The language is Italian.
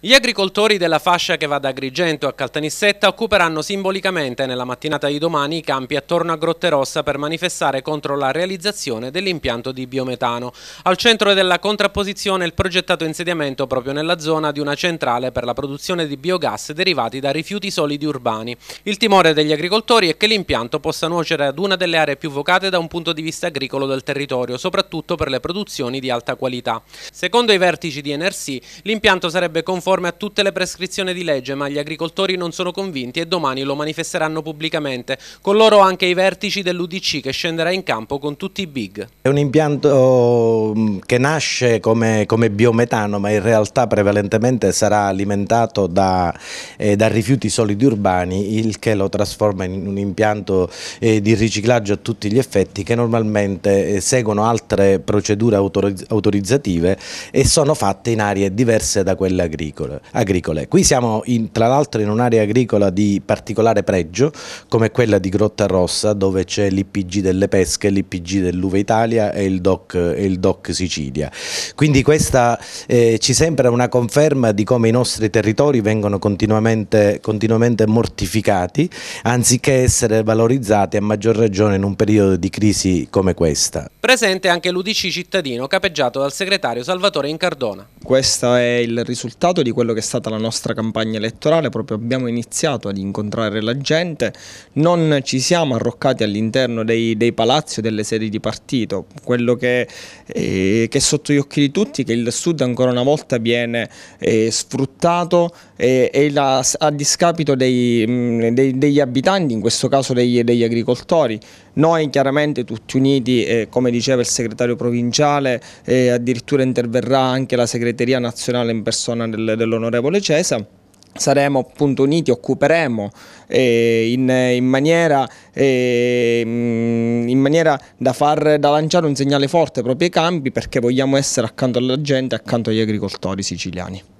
Gli agricoltori della fascia che va da Agrigento a Caltanissetta occuperanno simbolicamente nella mattinata di domani i campi attorno a Grotte Rossa per manifestare contro la realizzazione dell'impianto di biometano. Al centro della contrapposizione il progettato insediamento proprio nella zona di una centrale per la produzione di biogas derivati da rifiuti solidi urbani. Il timore degli agricoltori è che l'impianto possa nuocere ad una delle aree più vocate da un punto di vista agricolo del territorio, soprattutto per le produzioni di alta qualità. Secondo i vertici di NRC, l'impianto sarebbe conforme conforme a tutte le prescrizioni di legge, ma gli agricoltori non sono convinti e domani lo manifesteranno pubblicamente. Con loro anche i vertici dell'Udc che scenderà in campo con tutti i big. È un impianto mm, che nasce come, come biometano, ma in realtà prevalentemente sarà alimentato da, eh, da, rifiuti solidi urbani, il che lo trasforma in un impianto eh, di riciclaggio a tutti gli effetti che normalmente eh, seguono altre procedure autorizzative e sono fatte in aree diverse da quelle agricole agricole. agricole. Qui siamo in, tra l'altro in un'area agricola di particolare pregio come quella di Grotta Rossa dove c'è l'IPG delle pesche, l'IPG dell'Uva Italia e il DOC, il DOC Sicilia. Quindi questa eh, ci sembra una conferma di come i nostri territori vengono continuamente, continuamente mortificati anziché essere valorizzati a maggior ragione in un periodo di crisi come questa. Presente anche l'Udici cittadino capeggiato dal segretario Salvatore Incardona. Questo è il risultato di quello che è stata la nostra campagna elettorale, proprio abbiamo iniziato ad incontrare la gente, non ci siamo arroccati all'interno dei, dei, palazzi o delle sedi di partito, quello che, eh, che, è sotto gli occhi di tutti è che il Sud ancora una volta viene eh, sfruttato eh, e la, a discapito dei, mm, dei, degli abitanti, in questo caso degli, degli agricoltori. Noi chiaramente tutti uniti, eh, come diceva il segretario provinciale, eh, addirittura interverrà anche la segretaria segreteria nazionale in persona del, dell'onorevole Cesa saremo appunto uniti, occuperemo eh, in, in, maniera, eh, mm, in, maniera, da, far, da lanciare un segnale forte ai propri campi perché vogliamo essere accanto alla gente, accanto agli agricoltori siciliani.